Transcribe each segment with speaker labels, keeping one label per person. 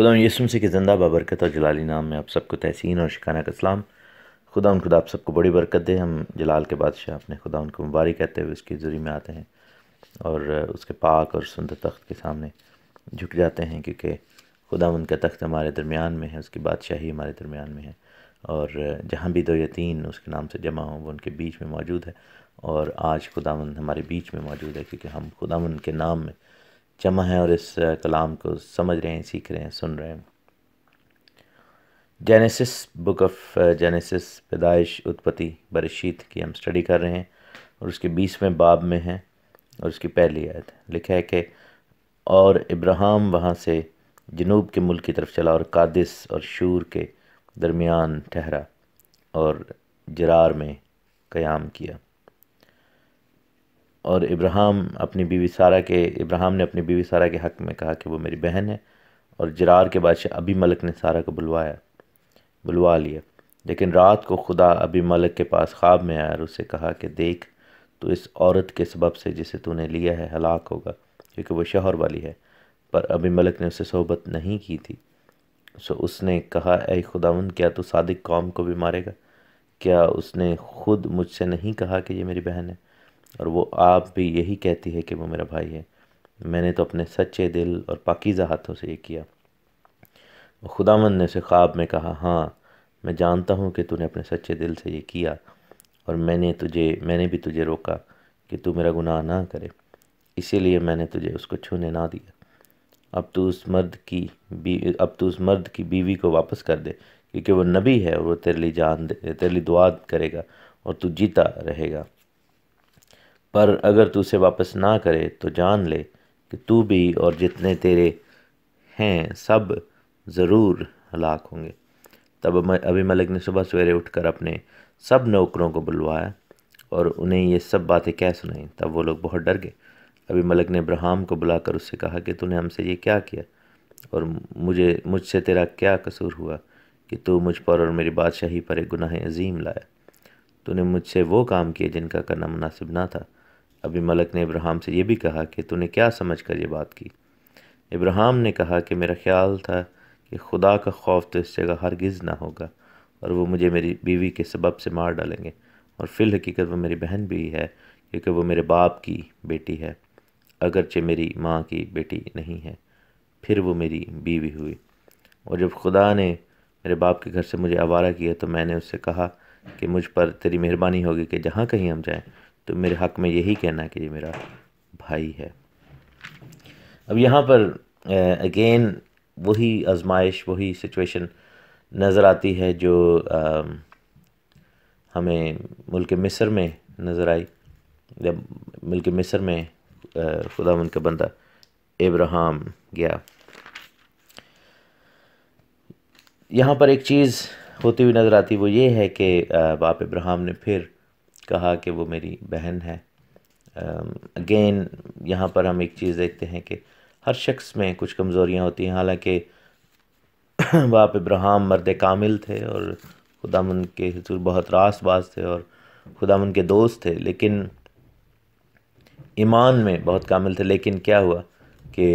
Speaker 1: खुदा यसुम से के ज़िंदा बाबरकत और जलाली नाम में आप सबको तहसीन और शिकाना का सलाम खुदा उन खुदा आप सबको बड़ी बरकत दे हम जलाल के बादशाह अपने खुदा उनको मुबारक कहते हुए उसकी जुरी में आते हैं और उसके पाक और सुंदर तख्त के सामने झुक जाते हैं क्योंकि खुदा उनका तख्त हमारे दरमियान में है उसकी बादशाही हमारे दरमियान में है और जहाँ भी दो यतीन उसके नाम से जमा हों वो उनके बीच में मौजूद है और आज खुदा हमारे बीच में मौजूद है क्योंकि हम खुदा के नाम में जमा है और इस कलाम को समझ रहे हैं सीख रहे हैं सुन रहे हैं जेनेसिस बुक ऑफ जेनेसिस पैदाइश उत्पत्ति बरशीत की हम स्टडी कर रहे हैं और उसके बीसवें बाब में हैं और उसकी पहली आयत लिखा है कि और इब्राहम वहाँ से जनूब के मुल्क की तरफ चला और कादिस और शूर के दरमियान ठहरा और जरार में क़याम किया और इब्राहिम अपनी बीवी सारा के इब्राहिम ने अपनी बीवी सारा के हक़ में कहा कि वो मेरी बहन है और जरार के बादशाह अभी मलक ने सारा को बुलवाया बुलवा लिया लेकिन रात को खुदा अभी मलक के पास ख्वाब में आया और उससे कहा कि देख तो इस औरत के सबब से जिसे तूने लिया है हलाक होगा क्योंकि वो शहर वाली है पर अभी मलक ने उससे सोहबत नहीं की थी सो उसने कहा अ खुदा क्या तो सादिक कौम को भी मारेगा क्या उसने खुद मुझसे नहीं कहा कि ये मेरी बहन है और वो आप भी यही कहती है कि वो मेरा भाई है मैंने तो अपने सच्चे दिल और पाकिज़ा हाथों से ये किया खुदावन ने उसे ख्वाब में कहा हाँ मैं जानता हूँ कि तूने अपने सच्चे दिल से ये किया और मैंने तुझे मैंने भी तुझे रोका कि तू मेरा गुनाह ना करे इसीलिए मैंने तुझे उसको छूने ना दिया अब तू उस मर्द की बी अब तू उस मर्द की बीवी को वापस कर दे क्योंकि वो नबी है और वो तेरे लिए जान दे तेरे लिए दुआ करेगा और तू जीता रहेगा पर अगर तू उसे वापस ना करे तो जान ले कि तू भी और जितने तेरे हैं सब ज़रूर हलाक होंगे तब अभी मलिक ने सुबह सवेरे उठकर अपने सब नौकरों को बुलवाया और उन्हें ये सब बातें क्या सुनाई तब वो लोग बहुत डर गए अभी मलिक ने इब्राहम को बुलाकर उससे कहा कि तूने हमसे ये क्या किया और मुझे मुझसे तेरा क्या कसूर हुआ कि तू मुझ पर और मेरी बादशाही पर एक गुनाह अजीम लाया तूने मुझसे वो काम किए जिनका करना मुनासिब ना था अभी मलक ने इब्राहिम से यह भी कहा कि तूने क्या समझ कर ये बात की इब्राहिम ने कहा कि मेरा ख्याल था कि खुदा का खौफ तो इस जगह हरगिज़ ना होगा और वो मुझे मेरी बीवी के सबब से मार डालेंगे और फिल हकीकत वो मेरी बहन भी है क्योंकि वो मेरे बाप की बेटी है अगरचे मेरी माँ की बेटी नहीं है फिर वो मेरी बीवी हुई और जब खुदा ने मेरे बाप के घर से मुझे आवारा किया तो मैंने उससे कहा कि मुझ पर तेरी मेहरबानी होगी कि जहाँ कहीं हम जाएँ तो मेरे हक में यही कहना कि ये मेरा भाई है अब यहाँ पर अगेन वही आजमाइश वही सिचुएशन नज़र आती है जो आ, हमें मुल्क मिस्र में नज़र आई जब मुल्क मिस्र में खुदा उनका बंदा इब्राहिम गया यहाँ पर एक चीज़ होती हुई नज़र आती वो ये है कि बाप इब्राहम ने फिर कहा कि वो मेरी बहन है अगेन यहाँ पर हम एक चीज़ देखते हैं कि हर शख्स में कुछ कमज़ोरियाँ होती हैं हालांकि बाप इब्राहिम मर्द कामिल थे और खुदा उनके हजूर बहुत रास बाज थे और खुदा उनके दोस्त थे लेकिन ईमान में बहुत कामिल थे लेकिन क्या हुआ कि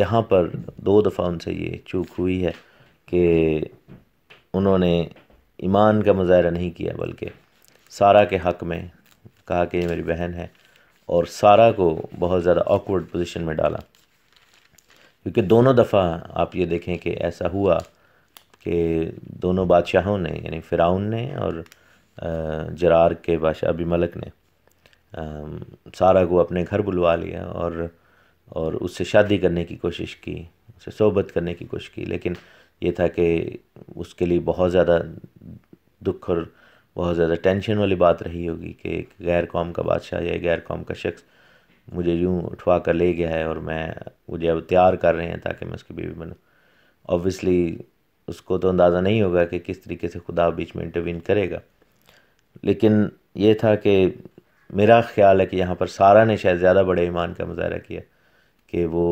Speaker 1: यहाँ पर दो दफ़ा उनसे ये चूक हुई है कि उन्होंने ईमान का मुजाहरा नहीं किया बल्कि सारा के हक़ में कहा कि ये मेरी बहन है और सारा को बहुत ज़्यादा ऑकवर्ड पोजीशन में डाला क्योंकि दोनों दफ़ा आप ये देखें कि ऐसा हुआ कि दोनों बादशाहों ने यानी फ़िराउन ने और जरार के बादशाह अभी मलक ने सारा को अपने घर बुलवा लिया और और उससे शादी करने की कोशिश की उससे सोबत करने की कोशिश की लेकिन ये था कि उसके लिए बहुत ज़्यादा दुख और बहुत ज़्यादा टेंशन वाली बात रही होगी कि एक गैर कौम का बादशाह या गैर कौम का शख्स मुझे यूँ उठवा कर ले गया है और मैं मुझे अब तैयार कर रहे हैं ताकि मैं उसकी बीवी बनूँ ऑब्वियसली उसको तो अंदाज़ा नहीं होगा कि किस तरीके से खुदा बीच में इंटरवीन करेगा लेकिन ये था कि मेरा ख्याल है कि यहाँ पर सारा ने शायद ज़्यादा बड़े ईमान का मुजाहरा किया कि वो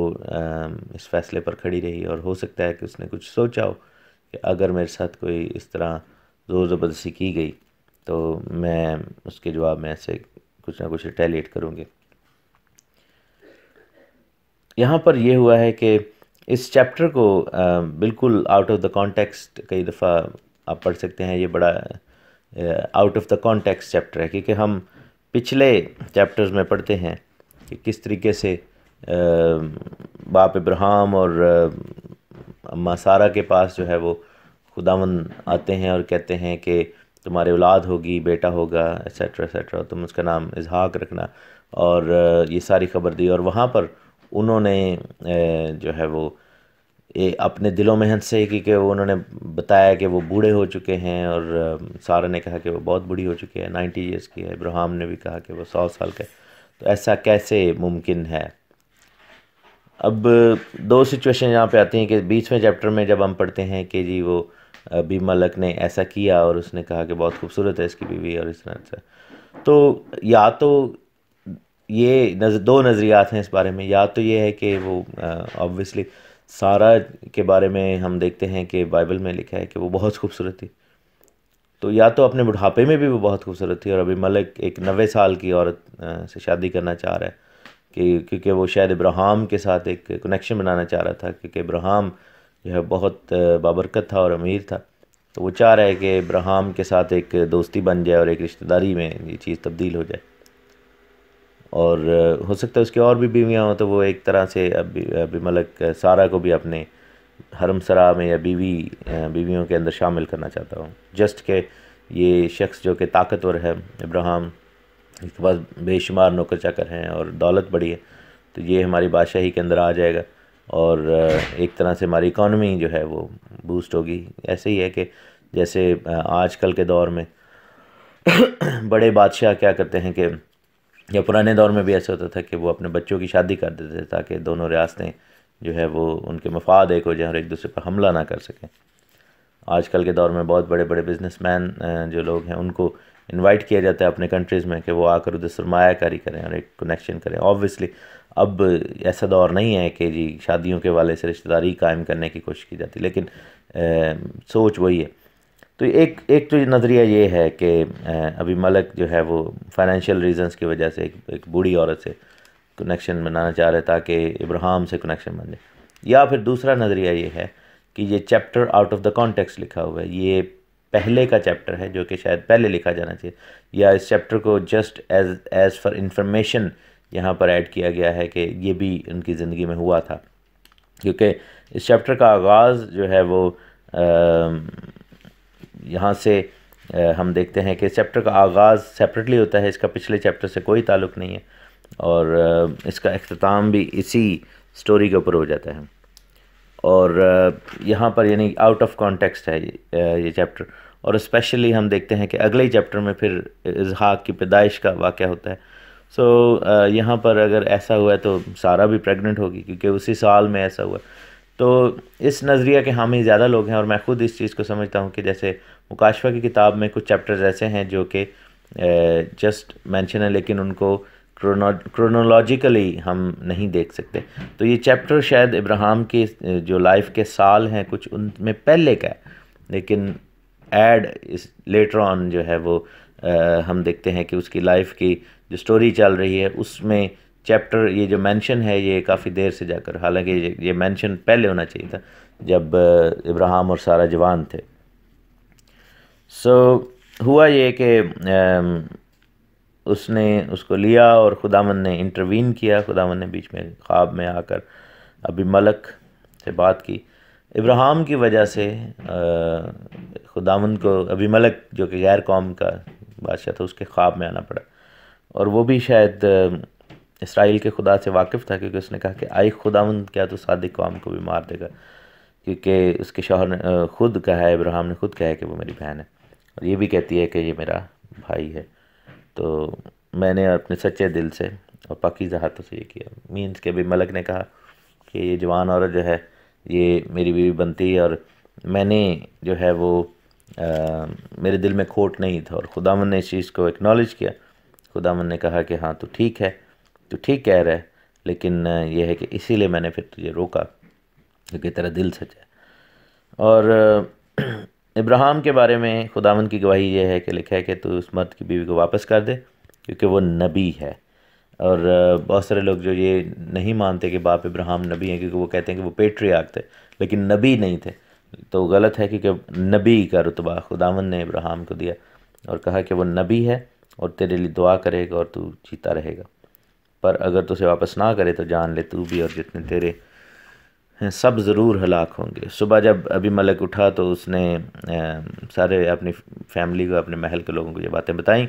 Speaker 1: इस फैसले पर खड़ी रही और हो सकता है कि उसने कुछ सोचा हो कि अगर मेरे साथ कोई इस तरह ज़ोर ज़बरदस्ती की गई तो मैं उसके जवाब में ऐसे कुछ ना कुछ रिटेलिएट करूँगी यहाँ पर यह हुआ है कि इस चैप्टर को बिल्कुल आउट ऑफ द कॉन्टेक्स्ट कई दफ़ा आप पढ़ सकते हैं ये बड़ा out of the context chapter है क्योंकि हम पिछले चैप्टर्स में पढ़ते हैं कि किस तरीके से बाप इब्राहम और अम्मा सारा के पास जो है वो खुदावन आते हैं और कहते हैं कि तुम्हारी औलाद होगी बेटा होगा एसेट्रा एसेट्रा तुम उसका नाम इजहाक रखना और ये सारी खबर दी और वहाँ पर उन्होंने जो है वो ये अपने दिलों में हंसे कि, कि उन्होंने बताया कि वो बूढ़े हो चुके हैं और सारा ने कहा कि वो बहुत बूढ़ी हो चुकी है नाइन्टी ईयर्स की है इब्राहम ने भी कहा कि वो सौ साल का तो ऐसा कैसे मुमकिन है अब दो सिचुएशन यहाँ पे आती हैं कि बीसवें चैप्टर में जब हम पढ़ते हैं कि जी वो भी मलक ने ऐसा किया और उसने कहा कि बहुत खूबसूरत है इसकी बीवी और इस तरह से तो या तो ये नजर, दो नज़रियात हैं इस बारे में या तो ये है कि वो ऑब्वियसली सारा के बारे में हम देखते हैं कि बाइबल में लिखा है कि वो बहुत खूबसूरत थी तो या तो अपने बुढ़ापे में भी वो बहुत खूबसूरत थी और अभी मलक एक नबे साल की औरत से शादी करना चाह रहा है कि क्योंकि वो शायद इब्राहम के साथ एक कनेक्शन बनाना चाह रहा था क्योंकि इब्राहम जो है बहुत बाबरकत था और अमीर था तो वो चाह रहा है कि इब्राहम के साथ एक दोस्ती बन जाए और एक रिश्तेदारी में ये चीज़ तब्दील हो जाए और हो सकता है उसके और भी बीवियाँ हों तो वो एक तरह से अभी अभी मलक सारा को भी अपने हरम सरा में या बीवी बीवियों के अंदर शामिल करना चाहता हूँ जस्ट के ये शख्स जो कि ताकतवर है इब्राहम इसके पास बेशुमार नौकर चाकर हैं और दौलत बड़ी है तो ये हमारी बादशाही के अंदर आ जाएगा और एक तरह से हमारी इकॉनमी जो है वो बूस्ट होगी ऐसे ही है कि जैसे आजकल के दौर में बड़े बादशाह क्या करते हैं कि या पुराने दौर में भी ऐसा होता था कि वो अपने बच्चों की शादी कर देते थे ताकि दोनों रियासतें जो है वो उनके मफाद एक हो जाए और एक दूसरे पर हमला ना कर सकें आजकल के दौर में बहुत बड़े बड़े बिजनेसमैन जो लोग हैं उनको इनवाइट किया जाता है अपने कंट्रीज़ में कि वो आकर उधर सरमायाकारी करें और एक कनेक्शन करें ऑब्वियसली अब ऐसा दौर नहीं है कि जी शादियों के वाले से रिश्तेदारी कायम करने की कोशिश की जाती लेकिन आ, सोच वही है तो एक एक तो नज़रिया ये है कि अभी मलक जो है वो फाइनेंशियल रीजंस की वजह से एक, एक बूढ़ी औरत से कनेक्शन बनाना चाह रहे ताकि इब्राहम से कनेक्शन बन जाए या फिर दूसरा नज़रिया ये है कि ये chapter out of the context लिखा हुआ है ये पहले का चैप्टर है जो कि शायद पहले लिखा जाना चाहिए या इस चैप्टर को just as as for information यहाँ पर ऐड किया गया है कि ये भी उनकी ज़िंदगी में हुआ था क्योंकि इस चैप्टर का आगाज़ जो है वो यहाँ से हम देखते हैं कि चैप्टर का आगाज़ सेपरेटली होता है इसका पिछले चैप्टर से कोई ताल्लुक़ नहीं है और इसका अख्ताम भी इसी स्टोरी के ऊपर हो जाता है और यहाँ पर यानी आउट ऑफ कॉन्टेक्स्ट है ये चैप्टर और स्पेशली हम देखते हैं कि अगले चैप्टर में फिर इजहाक की पैदाइश का वाक़ होता है सो so, uh, यहाँ पर अगर ऐसा हुआ है तो सारा भी प्रेग्नेंट होगी क्योंकि उसी साल में ऐसा हुआ तो इस नज़रिया के हामी ही ज़्यादा लोग हैं और मैं ख़ुद इस चीज़ को समझता हूँ कि जैसे मुकाशवा की किताब में कुछ चैप्टर्स ऐसे हैं जो कि जस्ट मैंशन है लेकिन उनको क्रोनोलॉजिकली हम नहीं देख सकते तो ये चैप्टर शायद इब्राहम के uh, जो लाइफ के साल हैं कुछ उनमें पहले का है लेकिन एड इस लेटर ऑन जो है वो हम देखते हैं कि उसकी लाइफ की जो स्टोरी चल रही है उसमें चैप्टर ये जो मेंशन है ये काफ़ी देर से जाकर हालांकि ये, ये मेंशन पहले होना चाहिए था जब इब्राहिम और सारा जवान थे सो so, हुआ ये कि उसने उसको लिया और खुदावन ने इंटरवीन किया खुदावन ने बीच में ख्वाब में आकर अभी मलक से बात की इब्राहिम की वजह से खुदावन को अभी मलक जो कि गैर कौम का बादशाह था उसके ख्वाब में आना पड़ा और वो भी शायद इसराइल के खुदा से वाकिफ़ था क्योंकि उसने कहा कि आई खुदा क्या तो सादिक कौम को भी मार देगा क्योंकि उसके शोहर ने खुद कहा है इब्राहिम ने खुद कहा है कि वो मेरी बहन है और ये भी कहती है कि ये मेरा भाई है तो मैंने अपने सच्चे दिल से और पाकी हाथों से ये किया मीन्स के अभी मलक ने कहा कि ये जवान औरत जो है ये मेरी बीवी बनती है और मैंने जो है वो मेरे दिल में खोट नहीं था और खुदावन ने इस चीज़ को एक्नॉलेज किया खुदावन ने कहा कि हाँ तो ठीक है तो ठीक कह रहा है लेकिन यह है कि इसीलिए मैंने फिर तुझे रोका क्योंकि तेरा दिल सच है और इब्राहिम के बारे में खुदावन की गवाही यह है कि लिखा है कि तू उस मर्द की बीवी को वापस कर दे क्योंकि वो नबी है और बहुत सारे लोग जो ये नहीं मानते कि बाप इब्राहिम नबी हैं क्योंकि वो कहते हैं कि वो पेट्री थे लेकिन नबी नहीं थे तो गलत है क्योंकि नबी का रुतबा खुदावन ने इब्राहिम को दिया और कहा कि वो नबी है और तेरे लिए दुआ करेगा और तू जीता रहेगा पर अगर तुझे वापस ना करे तो जान ले तू भी और जितने तेरे हैं सब ज़रूर हलाक होंगे सुबह जब अभी मलक उठा तो उसने सारे अपनी फैमिली को अपने महल के लोगों को ये बातें बताई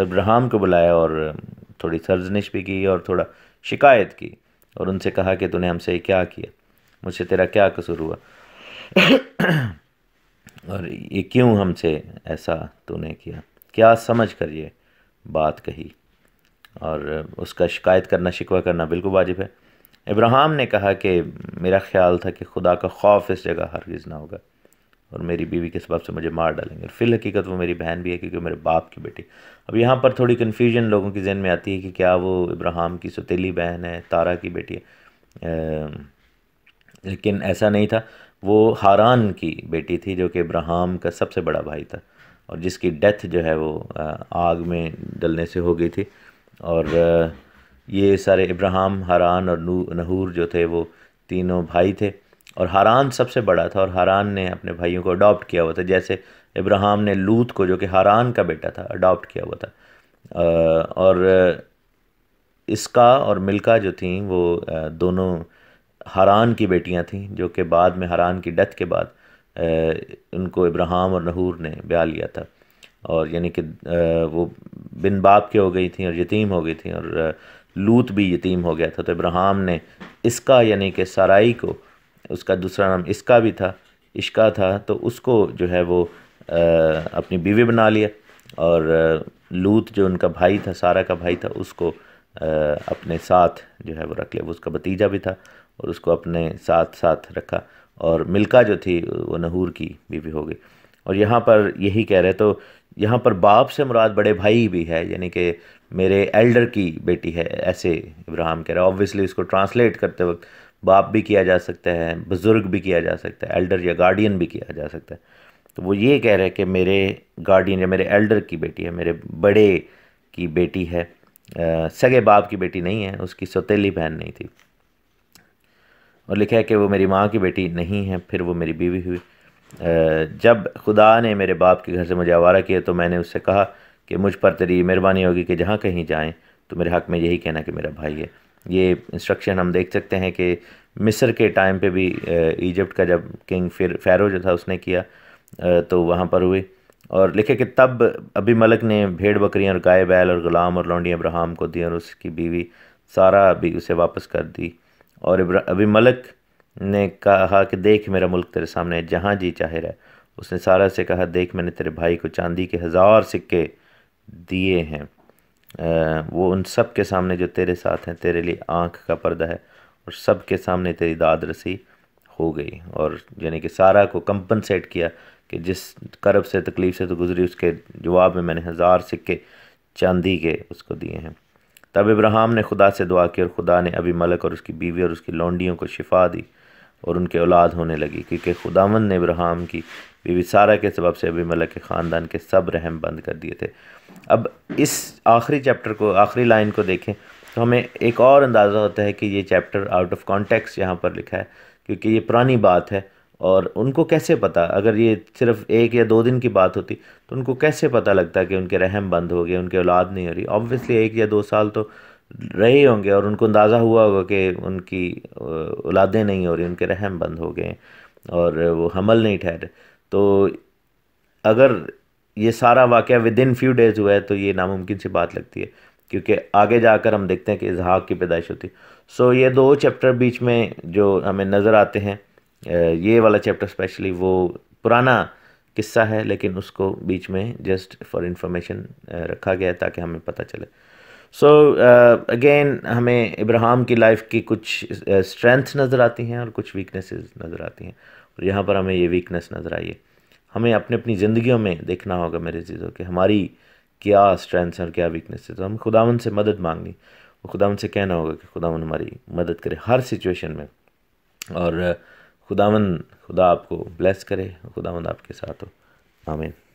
Speaker 1: इब्राहम को बुलाया और थोड़ी सर्जनिश भी की और थोड़ा शिकायत की और उनसे कहा कि तूने हमसे क्या किया मुझसे तेरा क्या कसूर हुआ और ये क्यों हमसे ऐसा तूने किया क्या समझ कर ये बात कही और उसका शिकायत करना शिकवा करना बिल्कुल वाजिब है इब्राहिम ने कहा कि मेरा ख्याल था कि खुदा का खौफ इस जगह हरगिज़ ना होगा और मेरी बीवी के सबब से मुझे मार डालेंगे फिल हकीकत वो मेरी बहन भी है क्योंकि मेरे बाप की बेटी अब यहाँ पर थोड़ी कन्फ्यूजन लोगों के जहन में आती है कि क्या वो इब्राहिम की सतीली बहन है तारा की बेटी है लेकिन ऐसा नहीं था वो हारान की बेटी थी जो कि इब्राहम का सबसे बड़ा भाई था और जिसकी डेथ जो है वो आग में डलने से हो गई थी और ये सारे इब्राहम हारान और नहूर जो थे वो तीनों भाई थे और हारान सबसे बड़ा था और हारान ने अपने भाइयों को अडॉप्ट किया हुआ था जैसे इब्राहम ने लूत को जो कि हारान का बेटा था अडॉप्ट किया हुआ था और इसका और मिल्का जो थी वो दोनों हरान की बेटियां थीं जो कि बाद में हरान की डेथ के बाद उनको इब्राहिम और नहूर ने ब्याह लिया था और यानी कि वो बिन बाप के हो गई थी और यतीम हो गई थी और लूत भी यतीम हो गया था तो इब्राहिम ने इसका यानी कि सराई को उसका दूसरा नाम इसका भी था इश्का था तो उसको जो है वो अपनी बीवी बना लिया और लूत जो उनका भाई था सारा का भाई था उसको अपने साथ जो है वो रख लिया वो उसका भतीजा भी था और उसको अपने साथ साथ रखा और मिल्का जो थी वो नहूर की बीवी हो गई और यहाँ पर यही कह रहे तो यहाँ पर बाप से मुराद बड़े भाई भी है यानी कि मेरे एल्डर की बेटी है ऐसे इब्राहिम कह रहा है ऑब्वियसली उसको ट्रांसलेट करते वक्त बाप भी किया जा सकता है बुज़ुर्ग भी किया जा सकता है एल्डर या गार्डियन भी किया जा सकता है तो वो ये कह रहे हैं कि मेरे गार्डियन या मेरे एल्डर की बेटी है मेरे बड़े की बेटी है सगे बाप की बेटी नहीं है उसकी सौतीली बहन नहीं थी और लिखा है कि वो मेरी माँ की बेटी नहीं है फिर वो मेरी बीवी हुई जब खुदा ने मेरे बाप के घर से मुझे आवारा किया तो मैंने उससे कहा कि मुझ पर तेरी मेहरबानी होगी कि जहाँ कहीं जाएँ तो मेरे हक़ में यही कहना कि मेरा भाई है ये इंस्ट्रक्शन हम देख सकते हैं कि मिस्र के टाइम पे भी इजिप्ट का जब किंग फिर फैरो जो था उसने किया तो वहाँ पर हुई और लिखे कि तब अभी मलक ने भेड़ बकरियाँ और गाय बैल और ग़ुलाम और लौंडी अब्राहम को दी और उसकी बीवी सारा भी उसे वापस कर दी और अभी मलक ने कहा कि देख मेरा मुल्क तेरे सामने जहाँ जी चाहे रहा उसने सारा से कहा देख मैंने तेरे भाई को चांदी के हज़ार सिक्के दिए हैं आ, वो उन सब के सामने जो तेरे साथ हैं तेरे लिए आँख का पर्दा है और सब के सामने तेरी दाद रसी हो गई और यानी कि सारा को कंपनसेट किया कि जिस करब से तकलीफ़ से तो गुज़री उसके जवाब में मैंने हज़ार सिक्के चांदी के उसको दिए हैं तब इब्राहम ने खुदा से दुआ की और खुदा ने अभी मलक और उसकी बीवी और उसकी लौंडियों को शिफा दी और उनके औलाद होने लगी क्योंकि खुदावंद ने इब्राहिम की बीवी सारा के सबब से अभी मलक के ख़ानदान के सब रहम बंद कर दिए थे अब इस आखिरी चैप्टर को आखिरी लाइन को देखें तो हमें एक और अंदाज़ा होता है कि ये चैप्टर आउट ऑफ कॉन्टेक्स्ट यहाँ पर लिखा है क्योंकि ये पुरानी बात है और उनको कैसे पता अगर ये सिर्फ एक या दो दिन की बात होती तो उनको कैसे पता लगता कि उनके रहम बंद हो गए उनके औलाद नहीं हो रही ऑब्वियसली एक या दो साल तो रहे होंगे और उनको अंदाज़ा हुआ होगा कि उनकी औलादें नहीं हो रही उनके रहम बंद हो गए और वो हमल नहीं ठहरे तो अगर ये सारा वाक़ विद इन फ्यू डेज़ हुआ है तो ये नामुमकिन सी बात लगती है क्योंकि आगे जाकर हम देखते हैं कि इजहाक की पैदाइश होती है सो ये दो चैप्टर बीच में जो हमें नज़र आते हैं ये वाला चैप्टर स्पेशली वो पुराना किस्सा है लेकिन उसको बीच में जस्ट फॉर इंफॉर्मेशन रखा गया ताकि हमें पता चले सो so, अगेन uh, हमें इब्राहिम की लाइफ की कुछ स्ट्रेंथ uh, नज़र आती हैं और कुछ वीकनेसेस नज़र आती हैं और यहाँ पर हमें ये वीकनेस नज़र आई है हमें अपने अपनी ज़िंदगियों में देखना होगा मेरे चीज़ों के हमारी क्या स्ट्रेंथ्स और क्या वीकनेसेस तो हम खुदावन से मदद मांगनी और खुदावन से कहना होगा कि खुदावन हमारी मदद करे हर सिचुएशन में और uh, खुदावन खुदा आपको ब्लेस करे खुदावन आपके साथ हो आमीन